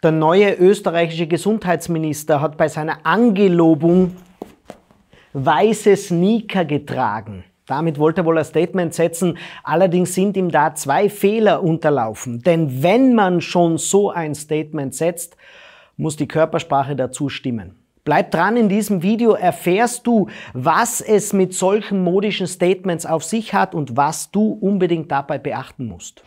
Der neue österreichische Gesundheitsminister hat bei seiner Angelobung weiße Sneaker getragen. Damit wollte er wohl ein Statement setzen. Allerdings sind ihm da zwei Fehler unterlaufen. Denn wenn man schon so ein Statement setzt, muss die Körpersprache dazu stimmen. Bleib dran, in diesem Video erfährst du, was es mit solchen modischen Statements auf sich hat und was du unbedingt dabei beachten musst.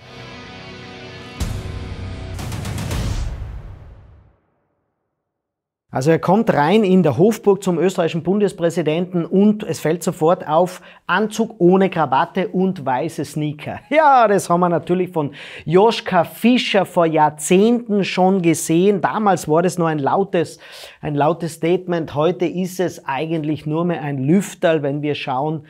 Also er kommt rein in der Hofburg zum österreichischen Bundespräsidenten und es fällt sofort auf Anzug ohne Krawatte und weiße Sneaker. Ja, das haben wir natürlich von Joschka Fischer vor Jahrzehnten schon gesehen. Damals war das nur ein lautes, ein lautes Statement. Heute ist es eigentlich nur mehr ein Lüfterl, wenn wir schauen,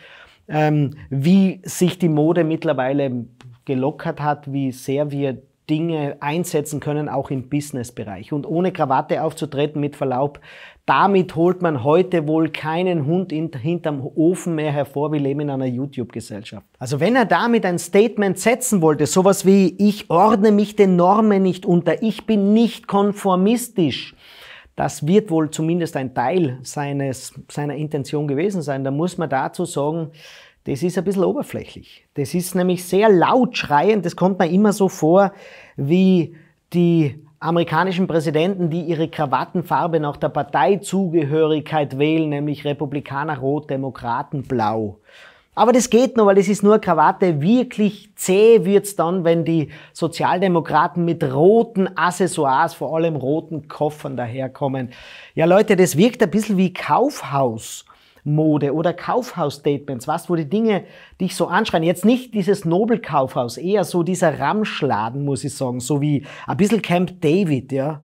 ähm, wie sich die Mode mittlerweile gelockert hat, wie sehr wir Dinge einsetzen können, auch im Businessbereich. Und ohne Krawatte aufzutreten, mit Verlaub, damit holt man heute wohl keinen Hund hinterm Ofen mehr hervor. Wir leben in einer YouTube-Gesellschaft. Also wenn er damit ein Statement setzen wollte, sowas wie ich ordne mich den Normen nicht unter, ich bin nicht konformistisch, das wird wohl zumindest ein Teil seines, seiner Intention gewesen sein. Da muss man dazu sagen, das ist ein bisschen oberflächlich. Das ist nämlich sehr laut schreiend, das kommt mir immer so vor wie die amerikanischen Präsidenten, die ihre Krawattenfarbe nach der Parteizugehörigkeit wählen, nämlich Republikaner rot, Demokraten blau. Aber das geht noch, weil es ist nur Krawatte. Wirklich zäh wird's dann, wenn die Sozialdemokraten mit roten Accessoires, vor allem roten Koffern daherkommen. Ja Leute, das wirkt ein bisschen wie Kaufhaus. Mode oder Kaufhausstatements, was, wo die Dinge dich so anschreien. Jetzt nicht dieses Nobelkaufhaus, eher so dieser Ramschladen, muss ich sagen, so wie ein bisschen Camp David, ja.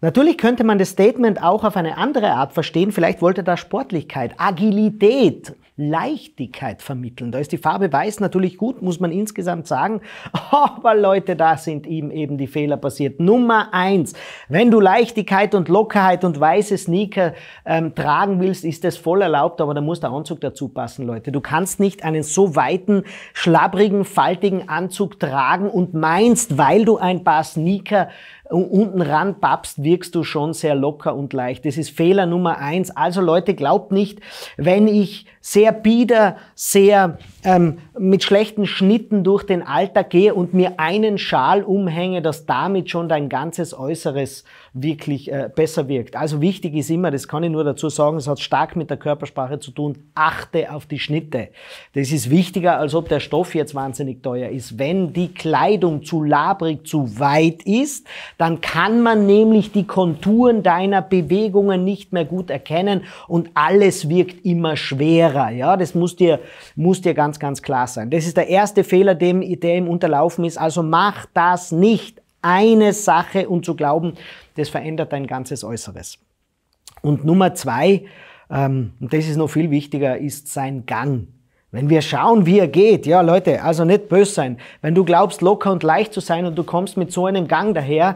Natürlich könnte man das Statement auch auf eine andere Art verstehen. Vielleicht wollte da Sportlichkeit, Agilität, Leichtigkeit vermitteln. Da ist die Farbe weiß natürlich gut, muss man insgesamt sagen. Aber Leute, da sind ihm eben die Fehler passiert. Nummer eins, wenn du Leichtigkeit und Lockerheit und weiße Sneaker ähm, tragen willst, ist das voll erlaubt, aber da muss der Anzug dazu passen, Leute. Du kannst nicht einen so weiten, schlabrigen, faltigen Anzug tragen und meinst, weil du ein paar Sneaker unten ran pappst, wirkst du schon sehr locker und leicht. Das ist Fehler Nummer eins. Also Leute, glaubt nicht, wenn ich sehr bieder, sehr ähm, mit schlechten Schnitten durch den Alltag gehe und mir einen Schal umhänge, dass damit schon dein ganzes Äußeres wirklich äh, besser wirkt. Also wichtig ist immer, das kann ich nur dazu sagen, es hat stark mit der Körpersprache zu tun, achte auf die Schnitte. Das ist wichtiger, als ob der Stoff jetzt wahnsinnig teuer ist. Wenn die Kleidung zu labrig, zu weit ist, dann dann kann man nämlich die Konturen deiner Bewegungen nicht mehr gut erkennen und alles wirkt immer schwerer. Ja, das muss dir, muss dir ganz, ganz klar sein. Das ist der erste Fehler, dem, der ihm unterlaufen ist. Also mach das nicht. Eine Sache und zu glauben, das verändert dein ganzes Äußeres. Und Nummer zwei, ähm, und das ist noch viel wichtiger, ist sein Gang. Wenn wir schauen, wie er geht, ja Leute, also nicht böse sein. Wenn du glaubst, locker und leicht zu sein und du kommst mit so einem Gang daher,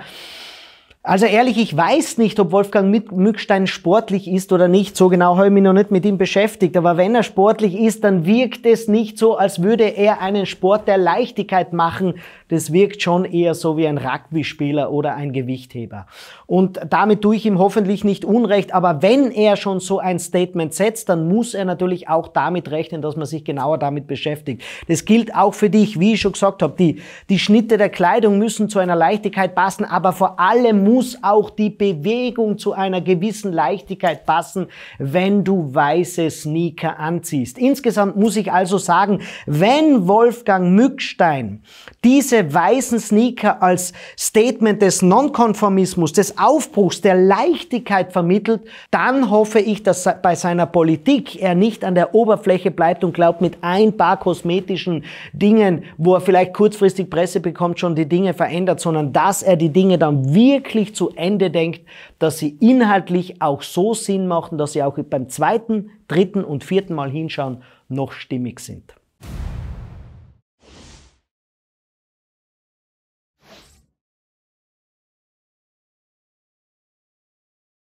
also ehrlich, ich weiß nicht, ob Wolfgang Mückstein sportlich ist oder nicht. So genau habe ich mich noch nicht mit ihm beschäftigt. Aber wenn er sportlich ist, dann wirkt es nicht so, als würde er einen Sport der Leichtigkeit machen. Das wirkt schon eher so wie ein Rugby-Spieler oder ein Gewichtheber. Und damit tue ich ihm hoffentlich nicht unrecht. Aber wenn er schon so ein Statement setzt, dann muss er natürlich auch damit rechnen, dass man sich genauer damit beschäftigt. Das gilt auch für dich, wie ich schon gesagt habe. Die, die Schnitte der Kleidung müssen zu einer Leichtigkeit passen, aber vor allem muss muss auch die Bewegung zu einer gewissen Leichtigkeit passen, wenn du weiße Sneaker anziehst. Insgesamt muss ich also sagen, wenn Wolfgang Mückstein diese weißen Sneaker als Statement des Nonkonformismus, des Aufbruchs, der Leichtigkeit vermittelt, dann hoffe ich, dass bei seiner Politik er nicht an der Oberfläche bleibt und glaubt, mit ein paar kosmetischen Dingen, wo er vielleicht kurzfristig Presse bekommt, schon die Dinge verändert, sondern dass er die Dinge dann wirklich wirklich zu Ende denkt, dass sie inhaltlich auch so Sinn machen, dass sie auch beim zweiten, dritten und vierten Mal hinschauen noch stimmig sind.